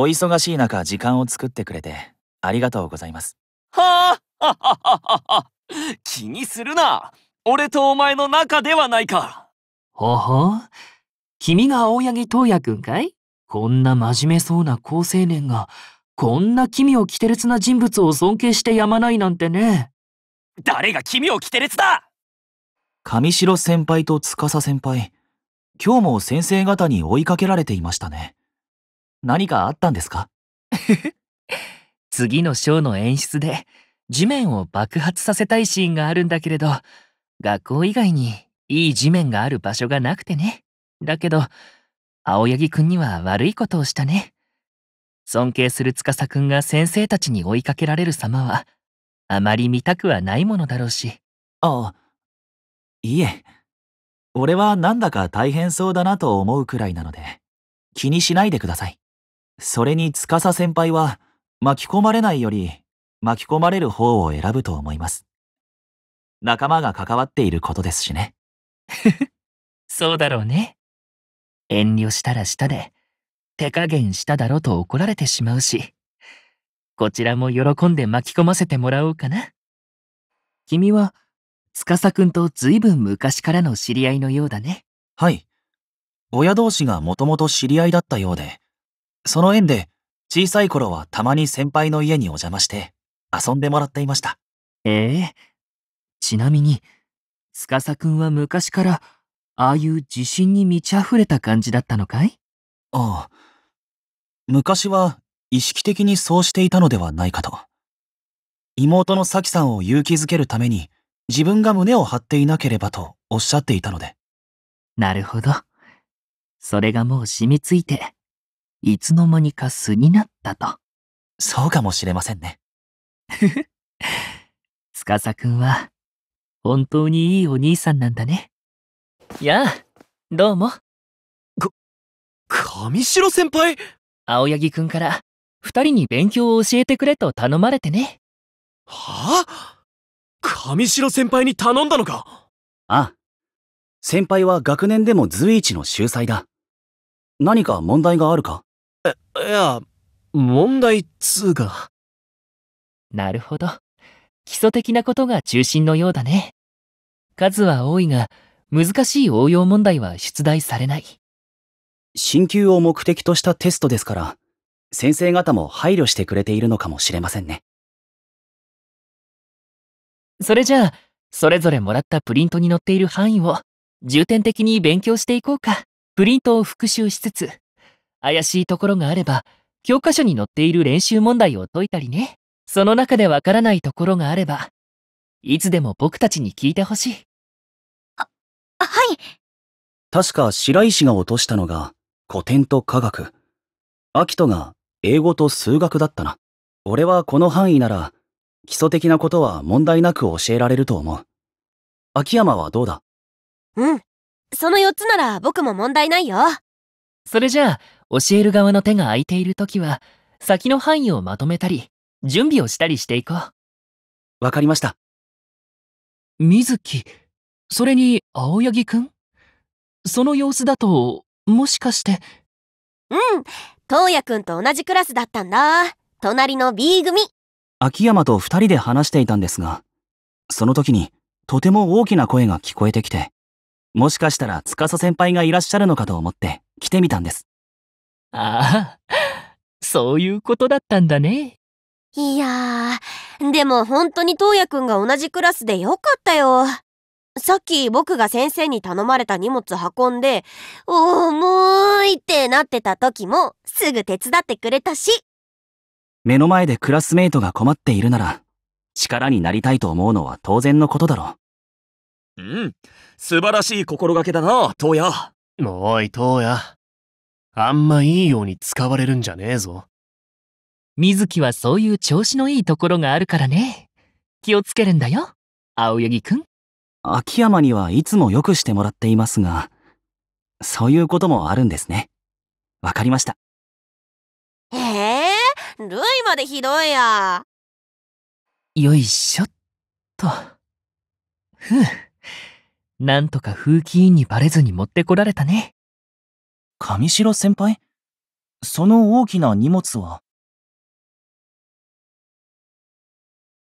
お忙しい中時間を作ってくれてありがとうございますはあ気にするな俺とお前の仲ではないかほほ君が青柳東也くんかいこんな真面目そうな好青年がこんな奇妙着てれつな人物を尊敬してやまないなんてね誰が奇妙着てれつだ上白先輩と司先輩今日も先生方に追いかけられていましたね何かあったんですか 次のショーの演出で地面を爆発させたいシーンがあるんだけれど学校以外にいい地面がある場所がなくてねだけど青柳くんには悪いことをしたね尊敬する司くんが先生たちに追いかけられる様はあまり見たくはないものだろうしああいえ俺はなんだか大変そうだなと思うくらいなので気にしないでくださいそれに司先輩は巻き込まれないより巻き込まれる方を選ぶと思います。仲間が関わっていることですしね。そうだろうね。遠慮したらしたで、手加減しただろと怒られてしまうし、こちらも喜んで巻き込ませてもらおうかな。君は、司くんと随分昔からの知り合いのようだね。はい。親同士がもともと知り合いだったようで、その縁で、小さい頃はたまに先輩の家にお邪魔して、遊んでもらっていました。ええちなみに、司くんは昔から、ああいう自信に満ち溢れた感じだったのかいああ。昔は意識的にそうしていたのではないかと。妹の咲さんを勇気づけるために自分が胸を張っていなければとおっしゃっていたので。なるほど。それがもう染みついていつの間にか素になったと。そうかもしれませんね。ふふ。つかさくんは、本当にいいお兄さんなんだね。やあ、どうも。か、上白先輩青柳くんから、二人に勉強を教えてくれと頼まれてね。はあ上白先輩に頼んだのかああ。先輩は学年でも随一の秀才だ。何か問題があるかいや、問題っつうか。なるほど。基礎的なことが中心のようだね。数は多いが、難しい応用問題は出題されない。進級を目的としたテストですから、先生方も配慮してくれているのかもしれませんね。それじゃあ、それぞれもらったプリントに載っている範囲を重点的に勉強していこうか。プリントを復習しつつ、怪しいところがあれば、教科書に載っている練習問題を解いたりね。その中でわからないところがあれば、いつでも僕たちに聞いてほしい。あ、はい。確か白石が落としたのが古典と科学。秋人が英語と数学だったな。俺はこの範囲なら基礎的なことは問題なく教えられると思う。秋山はどうだうん。その4つなら僕も問題ないよ。それじゃあ、教える側の手が空いている時は、先の範囲をまとめたり、準備をしたりしていこう。わかりました。水木、それに青柳くんその様子だと、もしかして。うん、東也くんと同じクラスだったんだ。隣の B 組。秋山と二人で話していたんですが、その時にとても大きな声が聞こえてきて、もしかしたら司先輩がいらっしゃるのかと思って来てみたんです。ああ、そういうことだったんだね。いやー、でも本当にウヤくんが同じクラスでよかったよ。さっき僕が先生に頼まれた荷物運んで、重いってなってた時もすぐ手伝ってくれたし。目の前でクラスメイトが困っているなら、力になりたいと思うのは当然のことだろう。うん、素晴らしい心がけだな、ウヤ。おい、ウヤ。あんまいいように使われるんじゃねえぞ。水木はそういう調子のいいところがあるからね。気をつけるんだよ、青柳くん。秋山にはいつもよくしてもらっていますが、そういうこともあるんですね。わかりました。ええー、ルイまでひどいや。よいしょっと。ふう。なんとか風紀委員にバレずに持ってこられたね。上白先輩その大きな荷物は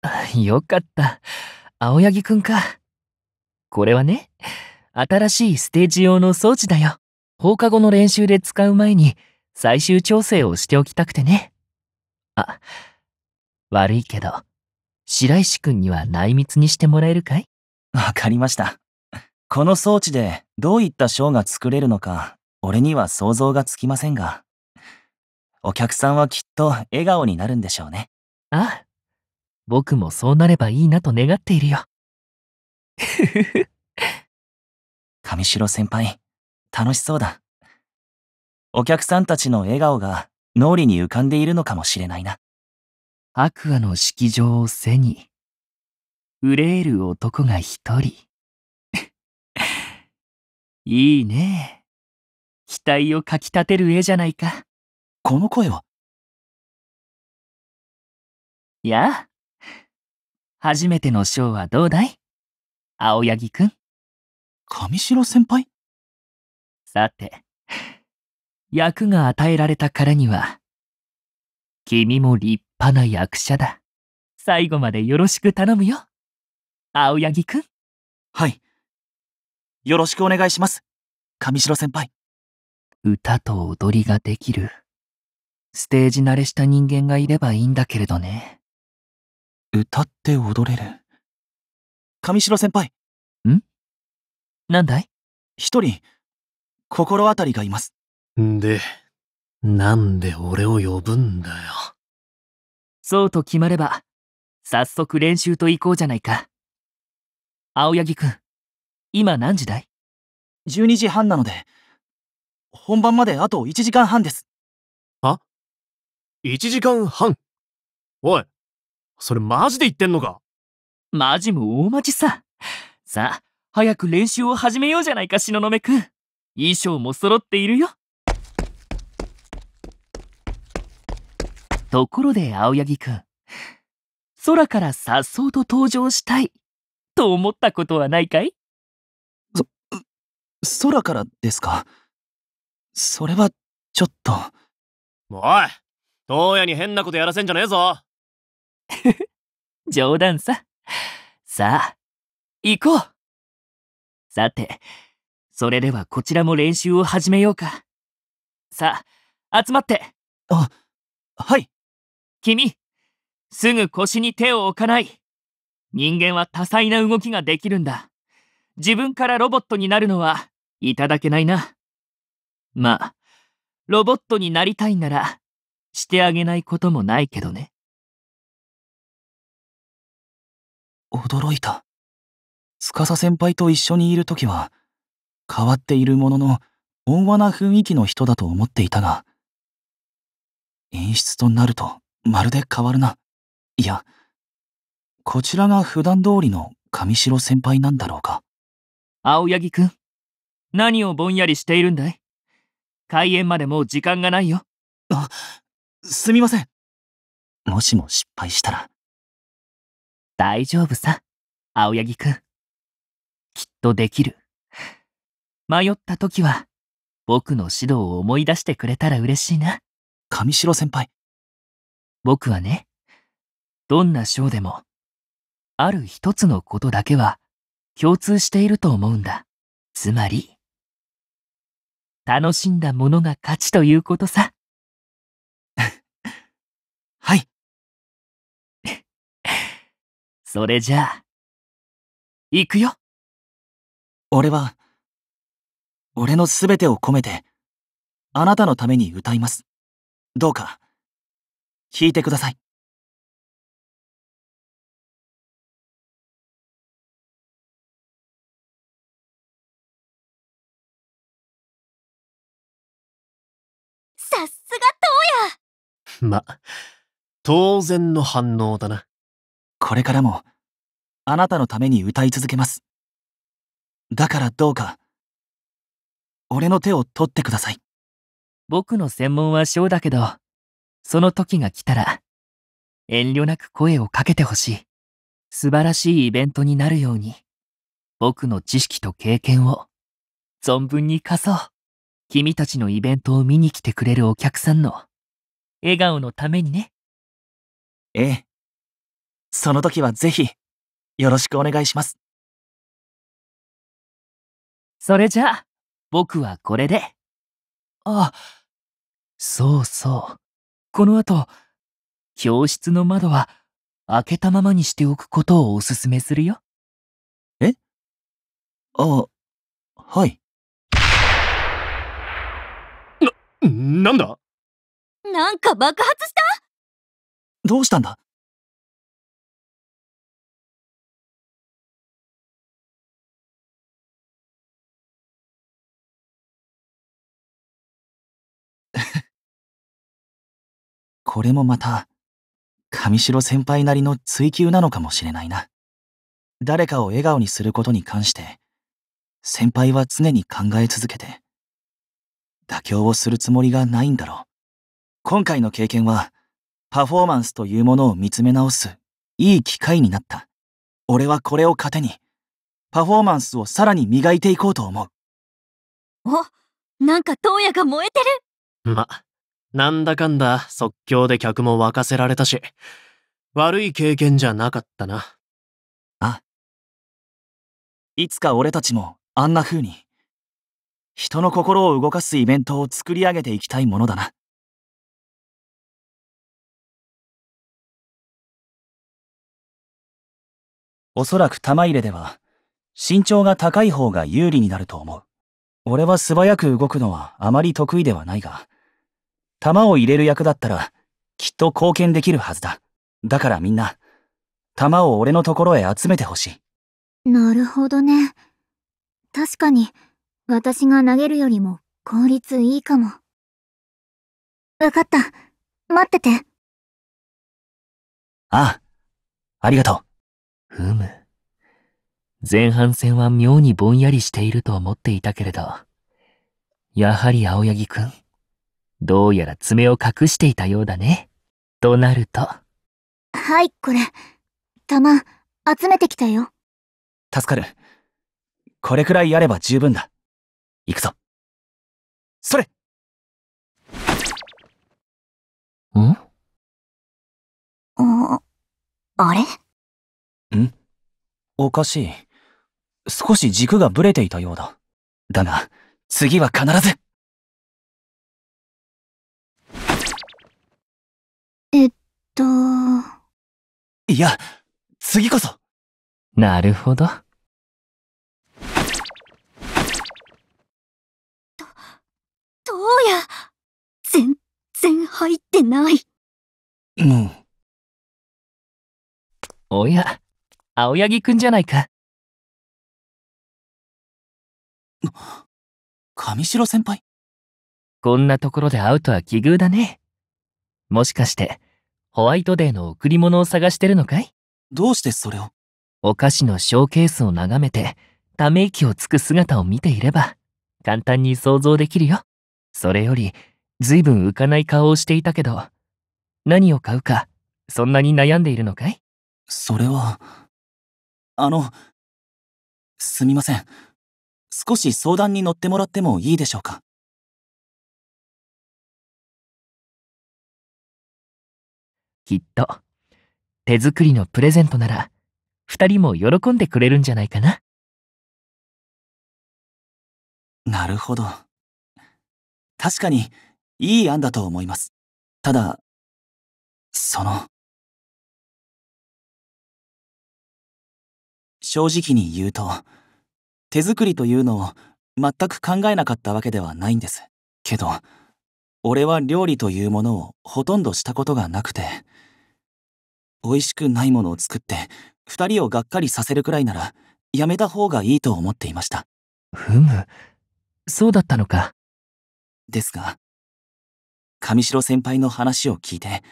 よかった。青柳くんか。これはね、新しいステージ用の装置だよ。放課後の練習で使う前に最終調整をしておきたくてね。あ、悪いけど、白石くんには内密にしてもらえるかいわかりました。この装置でどういったショーが作れるのか俺には想像がつきませんが、お客さんはきっと笑顔になるんでしょうね。ああ、僕もそうなればいいなと願っているよ。上城先輩、楽しそうだ。お客さんたちの笑顔が脳裏に浮かんでいるのかもしれないな。アクアの式場を背に、憂える男が一人。いいね。期待をかきたてる絵じゃないか。この声はやあ、初めてのショーはどうだい青柳くん。上白先輩さて、役が与えられたからには、君も立派な役者だ。最後までよろしく頼むよ。青柳くん。はい。よろしくお願いします。上白先輩。歌と踊りができる。ステージ慣れした人間がいればいいんだけれどね。歌って踊れる。上白先輩。んなんだい一人、心当たりがいます。んで、なんで俺を呼ぶんだよ。そうと決まれば、早速練習と行こうじゃないか。青柳くん、今何時だい ?12 時半なので、本番まであと1時間半です。は ?1 時間半おい、それマジで言ってんのかマジも大待ちさ。さあ、早く練習を始めようじゃないか、東雲くん。衣装も揃っているよ。ところで青柳くん、空からさっそうと登場したい、と思ったことはないかいそ、空からですかそれは、ちょっと。おい東野に変なことやらせんじゃねえぞ 冗談さ。さあ、行こうさて、それではこちらも練習を始めようか。さあ、集まってあ、はい。君、すぐ腰に手を置かない。人間は多彩な動きができるんだ。自分からロボットになるのはいただけないな。まあ、ロボットになりたいなら、してあげないこともないけどね。驚いた。司先輩と一緒にいる時は、変わっているものの、温和な雰囲気の人だと思っていたが、演出となると、まるで変わるな。いや、こちらが普段通りの上白先輩なんだろうか。青柳くん、何をぼんやりしているんだい開演までもう時間がないよ。あ、すみません。もしも失敗したら。大丈夫さ、青柳くん。きっとできる。迷った時は、僕の指導を思い出してくれたら嬉しいな。上白先輩。僕はね、どんな章でも、ある一つのことだけは共通していると思うんだ。つまり、楽しんだものが勝ちということさ。はい。それじゃあ、行くよ。俺は、俺のすべてを込めて、あなたのために歌います。どうか、聴いてください。ま、当然の反応だな。これからも、あなたのために歌い続けます。だからどうか、俺の手を取ってください。僕の専門は小だけど、その時が来たら、遠慮なく声をかけてほしい。素晴らしいイベントになるように、僕の知識と経験を、存分にかそう。君たちのイベントを見に来てくれるお客さんの笑顔のためにね。ええ。その時はぜひ、よろしくお願いします。それじゃあ、僕はこれで。あ、そうそう。この後、教室の窓は開けたままにしておくことをお勧めするよ。えあ、はい。な、なんだなんか爆発したどうしたんだ これもまた、上城先輩なりの追求なのかもしれないな。誰かを笑顔にすることに関して、先輩は常に考え続けて、妥協をするつもりがないんだろう。今回の経験は、パフォーマンスというものを見つめ直す、いい機会になった。俺はこれを糧に、パフォーマンスをさらに磨いていこうと思う。お、なんか東野が燃えてるま、なんだかんだ即興で客も沸かせられたし、悪い経験じゃなかったな。あ。いつか俺たちもあんな風に、人の心を動かすイベントを作り上げていきたいものだな。おそらく玉入れでは、身長が高い方が有利になると思う。俺は素早く動くのはあまり得意ではないが、玉を入れる役だったら、きっと貢献できるはずだ。だからみんな、玉を俺のところへ集めてほしい。なるほどね。確かに、私が投げるよりも効率いいかも。わかった。待ってて。ああ、ありがとう。ふむ。前半戦は妙にぼんやりしていると思っていたけれど、やはり青柳くん、どうやら爪を隠していたようだね。となると。はい、これ。玉、集めてきたよ。助かる。これくらいやれば十分だ。行くぞ。それんあ、あれおかしい。少し軸がぶれていたようだ。だが、次は必ずえっと。いや、次こそなるほど。ど、どうや全然入ってない。うん。おや、青柳くんじゃないか。上白先輩こんなところで会うとは奇遇だね。もしかして、ホワイトデーの贈り物を探してるのかいどうしてそれをお菓子のショーケースを眺めて、ため息をつく姿を見ていれば、簡単に想像できるよ。それより、ずいぶん浮かない顔をしていたけど、何を買うか、そんなに悩んでいるのかいそれは。あの、すみません。少し相談に乗ってもらってもいいでしょうか。きっと、手作りのプレゼントなら、二人も喜んでくれるんじゃないかな。なるほど。確かに、いい案だと思います。ただ、その、正直に言うと、手作りというのを全く考えなかったわけではないんです。けど、俺は料理というものをほとんどしたことがなくて、美味しくないものを作って、二人をがっかりさせるくらいなら、やめた方がいいと思っていました。ふむ、そうだったのか。ですが、上白先輩の話を聞いて、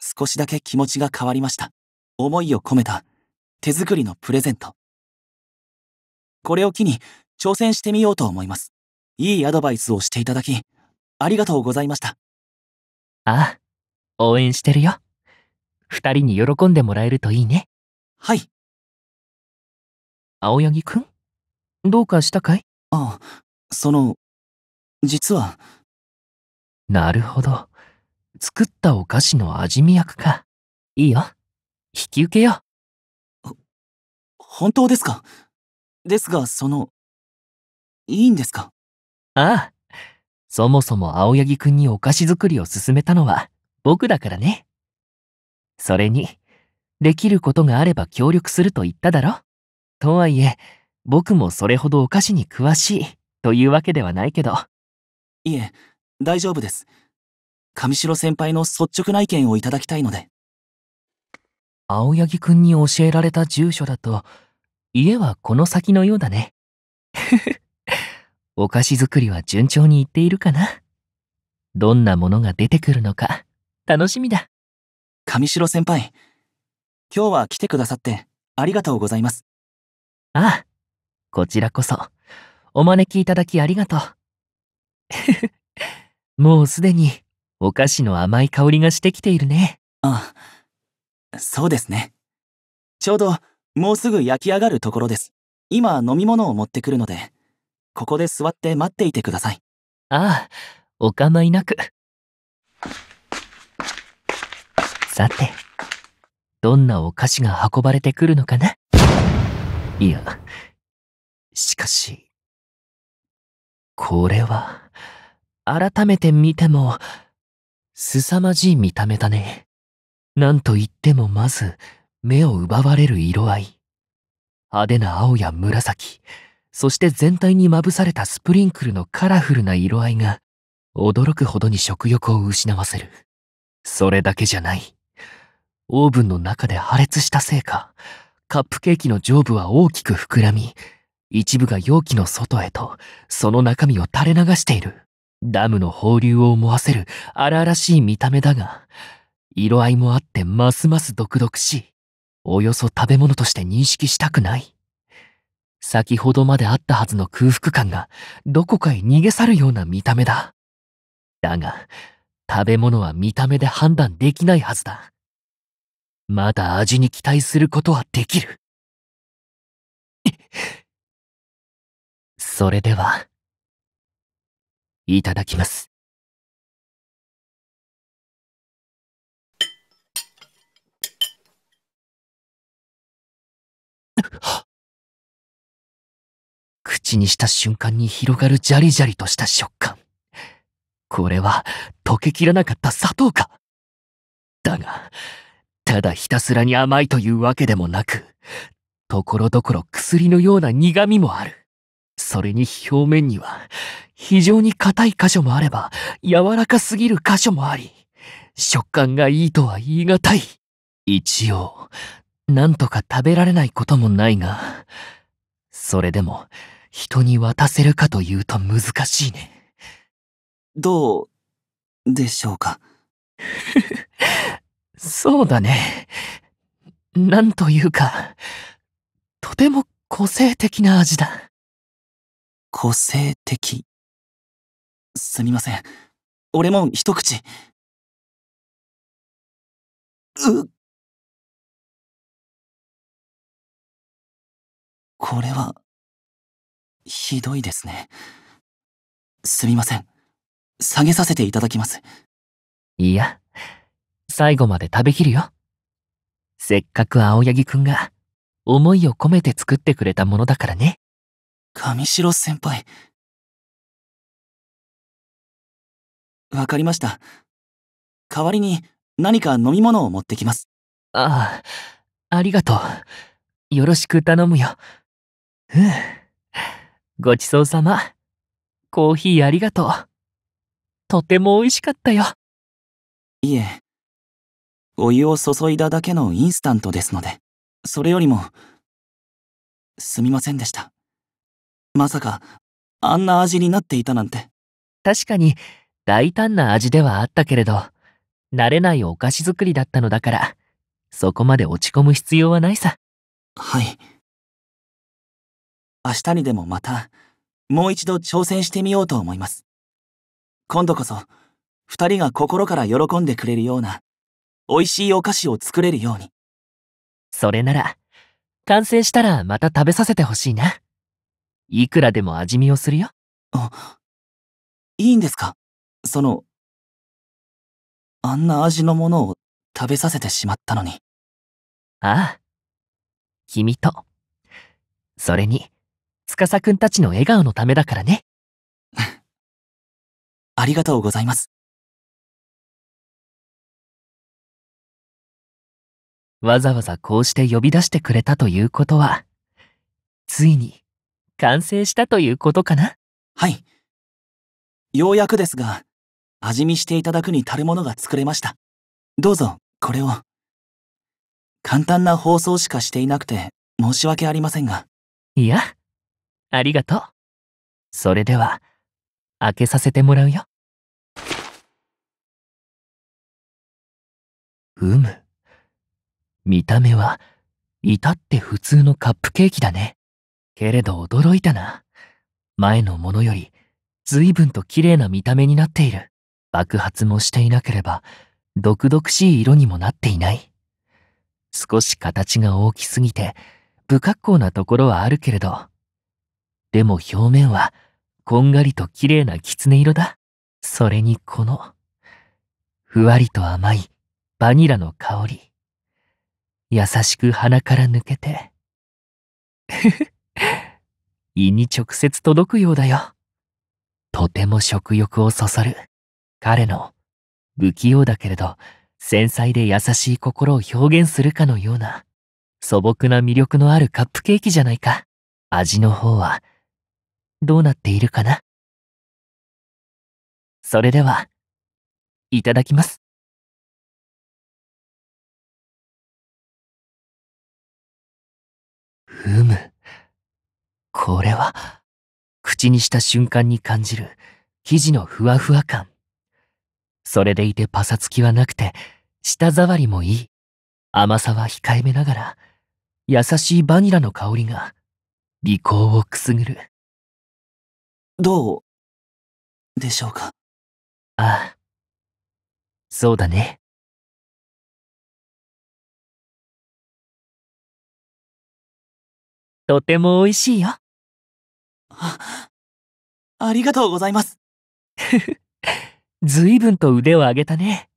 少しだけ気持ちが変わりました。思いを込めた手作りのプレゼント。これを機に挑戦してみようと思います。いいアドバイスをしていただき、ありがとうございました。ああ、応援してるよ。二人に喜んでもらえるといいね。はい。青柳くんどうかしたかいああ、その、実は。なるほど。作ったお菓子の味見役か。いいよ。引き受けよう。本当ですかですが、その、いいんですかああ。そもそも青柳くんにお菓子作りを勧めたのは僕だからね。それに、できることがあれば協力すると言っただろとはいえ、僕もそれほどお菓子に詳しいというわけではないけど。いえ、大丈夫です。上城先輩の率直な意見をいただきたいので。青柳くんに教えられた住所だと、家はこの先のようだね。お菓子作りは順調にいっているかなどんなものが出てくるのか、楽しみだ。上城先輩、今日は来てくださってありがとうございます。ああ、こちらこそ、お招きいただきありがとう。もうすでにお菓子の甘い香りがしてきているね。ああ、そうですね。ちょうど、もうすぐ焼き上がるところです。今飲み物を持ってくるので、ここで座って待っていてください。ああ、お構いなく。さて、どんなお菓子が運ばれてくるのかないや、しかし、これは、改めて見ても、凄まじい見た目だね。なんと言ってもまず、目を奪われる色合い。派手な青や紫、そして全体にまぶされたスプリンクルのカラフルな色合いが、驚くほどに食欲を失わせる。それだけじゃない。オーブンの中で破裂したせいか、カップケーキの上部は大きく膨らみ、一部が容器の外へと、その中身を垂れ流している。ダムの放流を思わせる荒々しい見た目だが、色合いもあってますます毒々しい。およそ食べ物として認識したくない。先ほどまであったはずの空腹感がどこかへ逃げ去るような見た目だ。だが、食べ物は見た目で判断できないはずだ。まだ味に期待することはできる。それでは、いただきます。口にした瞬間に広がるジャリジャリとした食感。これは溶けきらなかった砂糖か。だが、ただひたすらに甘いというわけでもなく、ところどころ薬のような苦味もある。それに表面には、非常に硬い箇所もあれば、柔らかすぎる箇所もあり、食感がいいとは言い難い。一応、なんとか食べられないこともないが、それでも人に渡せるかというと難しいね。どうでしょうか。そうだね。なんというか、とても個性的な味だ。個性的。すみません。俺も一口。うっこれは、ひどいですね。すみません。下げさせていただきます。いや、最後まで食べきるよ。せっかく青柳くんが、思いを込めて作ってくれたものだからね。上白先輩。わかりました。代わりに何か飲み物を持ってきます。ああ、ありがとう。よろしく頼むよ。ふう。ごちそうさま。コーヒーありがとう。とても美味しかったよ。いえ、お湯を注いだだけのインスタントですので、それよりも、すみませんでした。まさか、あんな味になっていたなんて。確かに、大胆な味ではあったけれど、慣れないお菓子作りだったのだから、そこまで落ち込む必要はないさ。はい。明日にでもまた、もう一度挑戦してみようと思います。今度こそ、二人が心から喜んでくれるような、美味しいお菓子を作れるように。それなら、完成したらまた食べさせてほしいな。いくらでも味見をするよ。あ、いいんですかその、あんな味のものを食べさせてしまったのに。ああ。君と、それに、司くんたちの笑顔のためだからね。ありがとうございます。わざわざこうして呼び出してくれたということは、ついに完成したということかなはい。ようやくですが、味見していただくに足るものが作れました。どうぞ、これを。簡単な放送しかしていなくて申し訳ありませんが。いや、ありがとう。それでは、開けさせてもらうよ。うむ。見た目は、至って普通のカップケーキだね。けれど驚いたな。前のものより、随分と綺麗な見た目になっている。爆発もしていなければ、毒々しい色にもなっていない。少し形が大きすぎて、不格好なところはあるけれど、でも表面はこんがりと綺麗な狐色だ。それにこの、ふわりと甘いバニラの香り。優しく鼻から抜けて。ふふ、胃に直接届くようだよ。とても食欲をそそる。彼の不器用だけれど繊細で優しい心を表現するかのような素朴な魅力のあるカップケーキじゃないか。味の方はどうなっているかな。それでは、いただきます。ふむ。これは、口にした瞬間に感じる生地のふわふわ感。それでいてパサつきはなくて、舌触りもいい。甘さは控えめながら、優しいバニラの香りが、利口をくすぐる。どうでしょうかああ、そうだね。とても美味しいよ。あ、ありがとうございます。ずいぶんと腕を上げたね。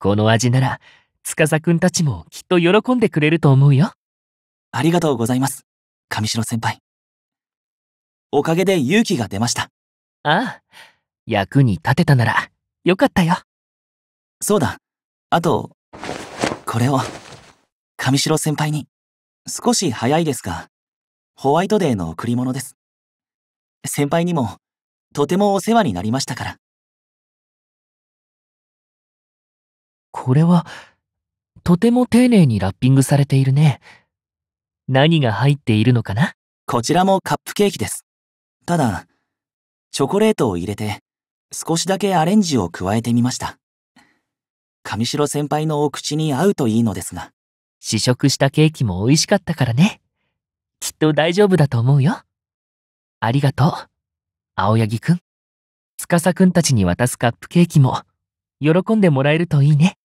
この味なら、司くんたちもきっと喜んでくれると思うよ。ありがとうございます、上城先輩。おかげで勇気が出ました。ああ、役に立てたなら、よかったよ。そうだ。あと、これを、上白先輩に。少し早いですが、ホワイトデーの贈り物です。先輩にも、とてもお世話になりましたから。これは、とても丁寧にラッピングされているね。何が入っているのかなこちらもカップケーキです。ただ、チョコレートを入れて少しだけアレンジを加えてみました。上白先輩のお口に合うといいのですが。試食したケーキも美味しかったからね。きっと大丈夫だと思うよ。ありがとう、青柳くん。司くんたちに渡すカップケーキも、喜んでもらえるといいね。